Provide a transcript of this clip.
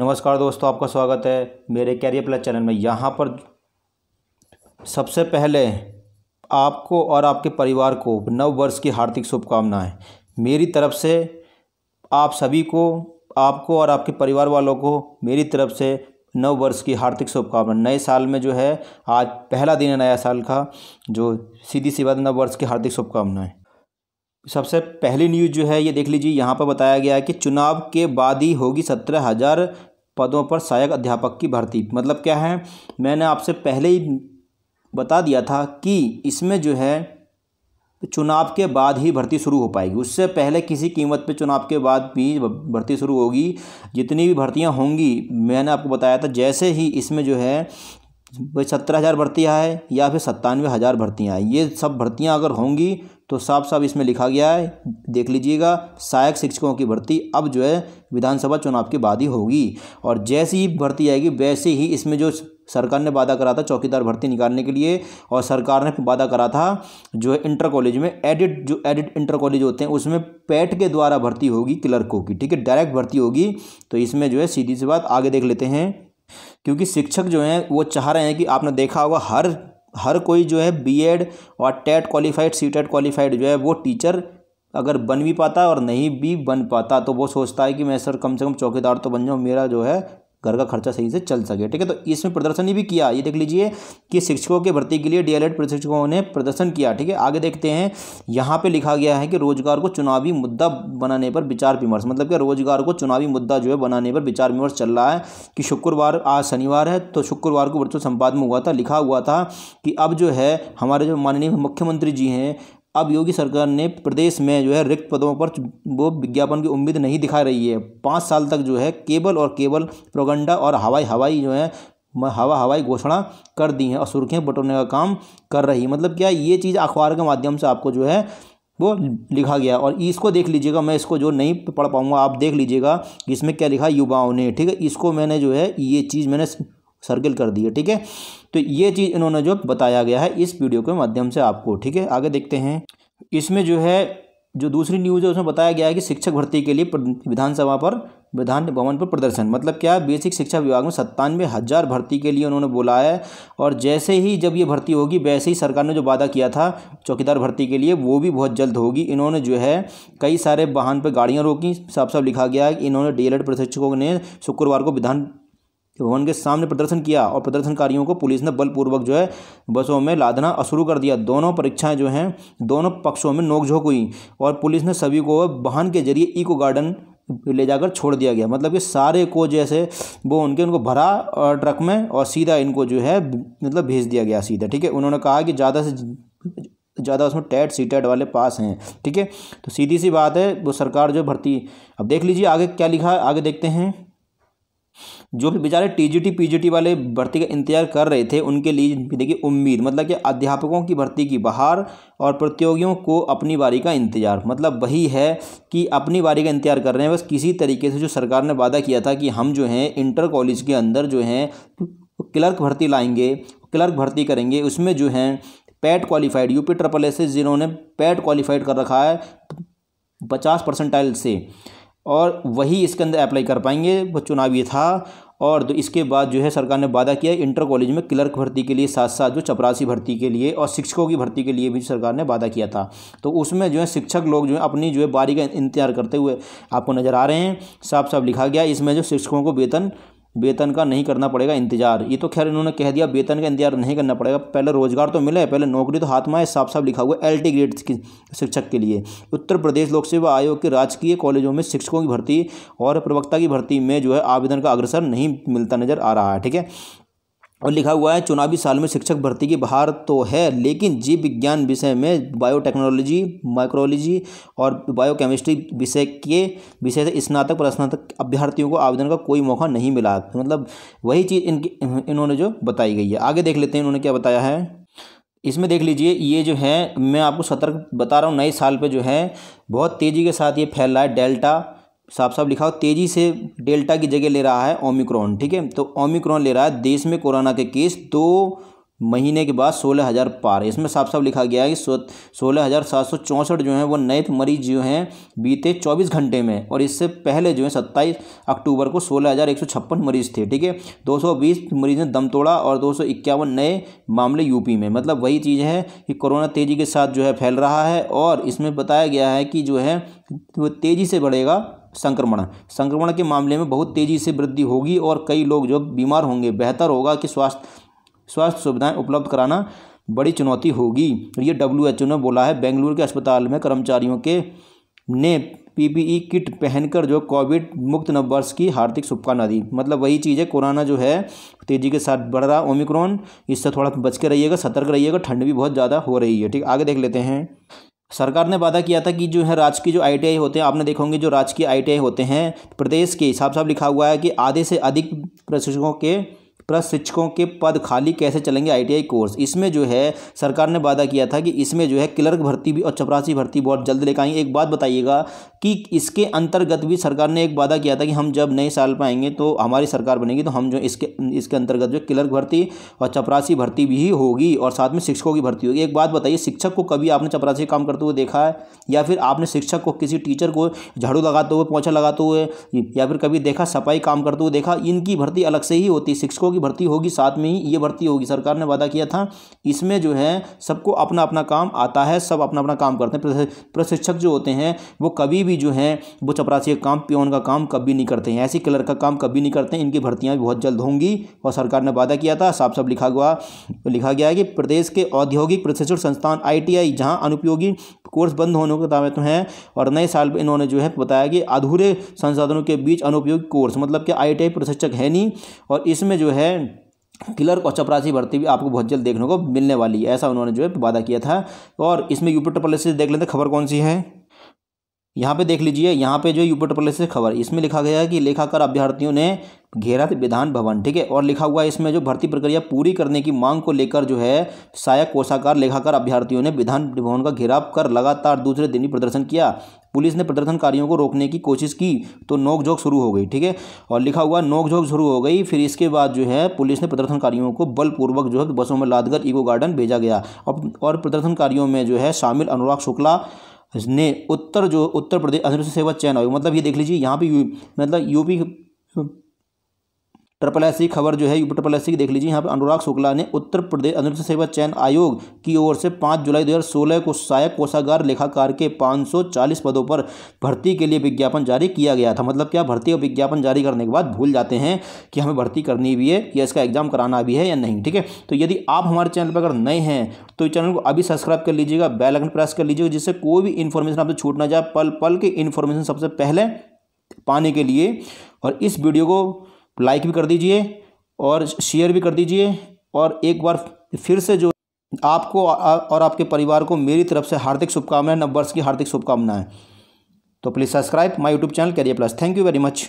नमस्कार दोस्तों आपका स्वागत है मेरे कैरियर प्लस चैनल में यहाँ पर सबसे पहले आपको और आपके परिवार को नव वर्ष की हार्दिक शुभकामनाएं मेरी तरफ से आप सभी को आपको और आपके परिवार वालों को मेरी तरफ से नव वर्ष की हार्दिक शुभकामनाएं नए साल में जो है आज पहला दिन है नया साल का जो सीधी सी बात नव वर्ष की हार्दिक शुभकामनाएं सबसे पहली न्यूज़ जो है ये देख लीजिए यहाँ पर बताया गया है कि चुनाव के बाद ही होगी सत्रह हज़ार पदों पर सहायक अध्यापक की भर्ती मतलब क्या है मैंने आपसे पहले ही बता दिया था कि इसमें जो है चुनाव के बाद ही भर्ती शुरू हो पाएगी उससे पहले किसी कीमत पे चुनाव के बाद भी भर्ती शुरू होगी जितनी भी भर्तियां होंगी मैंने आपको बताया था जैसे ही इसमें जो है सत्रह हज़ार भर्तियाँ है या फिर सत्तानवे हज़ार भर्तियाँ ये सब भर्तियाँ अगर होंगी तो साफ साफ इसमें लिखा गया है देख लीजिएगा सहायक शिक्षकों की भर्ती अब जो है विधानसभा चुनाव के बाद ही होगी और जैसी ही भर्ती आएगी वैसे ही इसमें जो सरकार ने वादा करा था चौकीदार भर्ती निकालने के लिए और सरकार ने वादा करा था जो है इंटर कॉलेज में एडिट जो एडिट इंटर कॉलेज होते हैं उसमें पैट के द्वारा भर्ती होगी क्लर्कों की ठीक है डायरेक्ट भर्ती होगी तो इसमें जो है सीधी सी बात आगे देख लेते हैं क्योंकि शिक्षक जो हैं वो चाह रहे हैं कि आपने देखा होगा हर हर कोई जो है बीएड और TET qualified C TET qualified जो है वो टीचर अगर बन भी पाता और नहीं भी बन पाता तो वो सोचता है कि मैं सर कम से कम चौकीदार तो बन जाऊँ मेरा जो है घर का खर्चा सही से चल सके ठीक है तो इसमें प्रदर्शन भी किया ये देख लीजिए कि शिक्षकों के भर्ती के लिए डीएलएड प्रशिक्षकों ने प्रदर्शन किया ठीक है आगे देखते हैं यहाँ पे लिखा गया है कि रोजगार को चुनावी मुद्दा बनाने पर विचार विमर्श मतलब कि रोजगार को चुनावी मुद्दा जो है बनाने पर विचार विमर्श चल रहा है कि शुक्रवार आज शनिवार है तो शुक्रवार को वर्चुअल संवाद में हुआ था लिखा हुआ था कि अब जो है हमारे जो माननीय मुख्यमंत्री जी हैं अब योगी सरकार ने प्रदेश में जो है रिक्त पदों पर वो विज्ञापन की उम्मीद नहीं दिखा रही है पाँच साल तक जो है केबल और केबल प्रोगंडा और हवाई हवाई जो है हवा हवाई घोषणा कर दी है और सुर्खियाँ बटोरने का काम कर रही है मतलब क्या ये चीज़ अखबार के माध्यम से आपको जो है वो लिखा गया और इसको देख लीजिएगा मैं इसको जो नहीं पढ़ पाऊँगा आप देख लीजिएगा इसमें क्या लिखा युवाओं ने ठीक है इसको मैंने जो है ये चीज़ मैंने सर्किल कर दिए ठीक है तो ये चीज़ इन्होंने जो बताया गया है इस वीडियो के माध्यम से आपको ठीक है आगे देखते हैं इसमें जो है जो दूसरी न्यूज़ है उसमें बताया गया है कि शिक्षक भर्ती के लिए विधानसभा पर विधान भवन पर प्रदर्शन मतलब क्या बेसिक शिक्षा विभाग में सत्तानवे हज़ार भर्ती के लिए उन्होंने बोला है और जैसे ही जब ये भर्ती होगी वैसे ही सरकार ने जो वादा किया था चौकीदार भर्ती के लिए वो भी बहुत जल्द होगी इन्होंने जो है कई सारे वाहन पर गाड़ियाँ रोकी साफ साफ लिखा गया है कि इन्होंने डी प्रशिक्षकों ने शुक्रवार को विधान भवन के सामने प्रदर्शन किया और प्रदर्शनकारियों को पुलिस ने बलपूर्वक जो है बसों में लादना शुरू कर दिया दोनों परीक्षाएं जो हैं दोनों पक्षों में नोकझोंक हुई और पुलिस ने सभी को वाहन के जरिए इको गार्डन ले जाकर छोड़ दिया गया मतलब कि सारे को जैसे वो उनके उनको भरा ट्रक में और सीधा इनको जो है मतलब भेज दिया गया सीधा ठीक है उन्होंने कहा कि ज़्यादा से ज़्यादा उसमें टैट सी टैट वाले पास हैं ठीक है तो सीधी सी बात है वो सरकार जो भर्ती अब देख लीजिए आगे क्या लिखा है आगे देखते हैं जो भी बेचारे टीजीटी पीजीटी वाले भर्ती का इंतजार कर रहे थे उनके लिए देखिए उम्मीद मतलब कि अध्यापकों की भर्ती की बाहर और प्रतियोगियों को अपनी बारी का इंतजार मतलब वही है कि अपनी बारी का इंतजार कर रहे हैं बस किसी तरीके से जो सरकार ने वादा किया था कि हम जो हैं इंटर कॉलेज के अंदर जो हैं क्लर्क भर्ती लाएंगे क्लर्क भर्ती करेंगे उसमें जो हैं PET qualified UP triple S जिन्होंने पैट क्वालिफाइड कर रखा है पचास परसेंटाइल से और वही इसके अंदर अप्लाई कर पाएंगे वो चुनाव ये था और तो इसके बाद जो है सरकार ने वादा किया इंटर कॉलेज में क्लर्क भर्ती के लिए साथ साथ जो चपरासी भर्ती के लिए और शिक्षकों की भर्ती के लिए भी सरकार ने वादा किया था तो उसमें जो है शिक्षक लोग जो है अपनी जो है बारी का इंतजार करते हुए आपको नज़र आ रहे हैं साफ साफ लिखा गया इसमें जो शिक्षकों को वेतन वेतन का नहीं करना पड़ेगा इंतजार ये तो खैर इन्होंने कह दिया वेतन का इंतजार नहीं करना पड़ेगा पहले रोजगार तो मिले पहले नौकरी तो हाथ में आए साफ साफ लिखा हुआ है एलटी ग्रेड की शिक्षक के लिए उत्तर प्रदेश लोक सेवा आयोग के राजकीय कॉलेजों में शिक्षकों की भर्ती और प्रवक्ता की भर्ती में जो है आवेदन का अग्रसर नहीं मिलता नजर आ रहा है ठीक है और लिखा हुआ है चुनावी साल में शिक्षक भर्ती की बहार तो है लेकिन जीव विज्ञान विषय में बायोटेक्नोलॉजी माइक्रोलॉजी और बायोकेमिस्ट्री विषय के विषय से स्नातक पर स्नातक अभ्यर्थियों को आवेदन का कोई मौका नहीं मिला मतलब वही चीज़ इनकी इन्होंने जो बताई गई है आगे देख लेते हैं इन्होंने क्या बताया है इसमें देख लीजिए ये जो है मैं आपको सतर्क बता रहा हूँ नए साल पे जो है बहुत तेज़ी के साथ ये फैल रहा है डेल्टा साफ साफ लिखा हो तेज़ी से डेल्टा की जगह ले रहा है ओमिक्रॉन ठीक है तो ओमिक्रॉन ले रहा है देश में कोरोना के केस दो महीने के बाद सोलह हज़ार पार इसमें साफ साफ लिखा गया है कि सोलह हज़ार सात सौ चौंसठ जो हैं वो नए मरीज जो हैं बीते चौबीस घंटे में और इससे पहले जो है सत्ताईस अक्टूबर को सोलह हज़ार एक सौ छप्पन मरीज थे ठीक है दो सौ बीस मरीज ने दम तोड़ा और दो सौ इक्यावन नए मामले यूपी में मतलब वही चीज़ है कि कोरोना तेज़ी के साथ जो है फैल रहा है और इसमें बताया गया है कि जो है वो तेज़ी से बढ़ेगा संक्रमण संक्रमण के मामले में बहुत तेज़ी से वृद्धि होगी और कई लोग जो बीमार होंगे बेहतर होगा कि स्वास्थ्य स्वास्थ्य सुविधाएं उपलब्ध कराना बड़ी चुनौती होगी ये डब्ल्यू एच ओ ने बोला है बेंगलुरु के अस्पताल में कर्मचारियों के ने पीपीई e किट पहनकर जो कोविड मुक्त नववर्ष की हार्दिक शुभकामना दी मतलब वही चीज़ है कोरोना जो है तेज़ी के साथ बढ़ रहा ओमिक्रॉन इससे थोड़ा बच के रहिएगा सतर्क रहिएगा ठंड भी बहुत ज़्यादा हो रही है ठीक आगे देख लेते हैं सरकार ने वादा किया था कि जो है राज्य की जो आईटीआई होते हैं आपने देखोगे जो राज्य की आईटीआई होते हैं प्रदेश के हिसाब से लिखा हुआ है कि आधे से अधिक प्रशिक्षकों के प्रशिक्षकों के पद खाली कैसे चलेंगे आईटीआई कोर्स इसमें जो है सरकार ने वादा किया था कि इसमें जो है क्लर्क भर्ती भी और चपरासी भर्ती बहुत जल्द लेकर आएंगे एक बात बताइएगा कि इसके अंतर्गत भी सरकार ने एक वादा किया था कि हम जब नए साल पर आएंगे तो हमारी सरकार बनेगी तो हम जो इसके इसके अंतर्गत जो क्लर्क भर्ती और चपरासी भर्ती भी होगी और साथ में शिक्षकों की भर्ती होगी एक बात बताइए शिक्षक को कभी आपने चपरासी काम करते हुए देखा है या फिर आपने शिक्षक को किसी टीचर को झाड़ू लगाते हुए पोछा लगाते हुए या फिर कभी देखा सफाई काम करते हुए देखा इनकी भर्ती अलग से ही होती है शिक्षकों की भर्ती होगी साथ में ही ये भर्ती होगी सरकार ने वादा किया था इसमें जो है सबको अपना अपना काम आता है सब अपना अपना काम करते हैं प्रशिक्षक जो होते हैं वो कभी भी जो है वो चपरासी का काम पियोन का काम कभी नहीं करते हैं ऐसी कलर का काम कभी नहीं करते हैं इनकी भर्तियाँ बहुत जल्द होंगी और सरकार ने वादा किया था साफ साफ लिखा हुआ लिखा गया है कि प्रदेश के औद्योगिक प्रशिक्षण संस्थान आई टी जहां अनुपयोगी कोर्स बंद होने के दावे तो हैं और नए साल में इन्होंने जो है बताया कि अधूरे संसाधनों के बीच अनुपयोगी कोर्स मतलब कि आई टी प्रशिक्षक है नहीं और इसमें जो है क्लर्क और चपरासी भर्ती भी आपको बहुत जल्द देखने को मिलने वाली है ऐसा उन्होंने जो है वादा किया था और इसमें यूपी टपल देख लेते खबर कौन सी है यहाँ पे देख लीजिए यहाँ पे जो यूपी प्रदेश से खबर इसमें लिखा गया है कि लेखाकार अभ्यर्थियों ने घेरा विधान भवन ठीक है और लिखा हुआ है इसमें जो भर्ती प्रक्रिया पूरी करने की मांग को लेकर जो है सहायक कोषाकार लेखाकार अभ्यर्थियों ने विधान भवन का घेराव कर लगातार दूसरे दिन भी प्रदर्शन किया पुलिस ने प्रदर्शनकारियों को रोकने की कोशिश की तो नोकझोंक शुरू हो गई ठीक है और लिखा हुआ नोकझोंक शुरू हो गई फिर इसके बाद जो है पुलिस ने प्रदर्शनकारियों को बलपूर्वक जो है बसों में लादकर ईको गार्डन भेजा गया और प्रदर्शनकारियों में जो है शामिल अनुराग शुक्ला ने उत्तर जो उत्तर प्रदेश अनुसूचित सेवा चयन आयोग मतलब ये देख लीजिए यहाँ पे मतलब यूपी ट्रिपल एस खबर जो है ट्रिपल एस की देख लीजिए यहाँ पर अनुराग शुक्ला ने उत्तर प्रदेश अनुसूचित सेवा चयन आयोग की ओर से 5 जुलाई 2016 को सहायक कोषागार लेखाकार के 540 पदों पर भर्ती के लिए विज्ञापन जारी किया गया था मतलब क्या भर्ती और विज्ञापन जारी करने के बाद भूल जाते हैं कि हमें भर्ती करनी भी है या इसका एग्जाम कराना भी है या नहीं ठीक है तो यदि आप हमारे चैनल पर अगर नए हैं तो चैनल को अभी सब्सक्राइब कर लीजिएगा बेलाइकन प्रेस कर लीजिएगा जिससे कोई भी इन्फॉर्मेशन आपसे छूट ना जाए पल पल की इन्फॉर्मेशन सबसे पहले पाने के लिए और इस वीडियो को लाइक भी कर दीजिए और शेयर भी कर दीजिए और एक बार फिर से जो आपको और आपके परिवार को मेरी तरफ से हार्दिक शुभकामनाएं नव वर्ष की हार्दिक शुभकामनाएं तो please subscribe my YouTube channel career plus thank you very much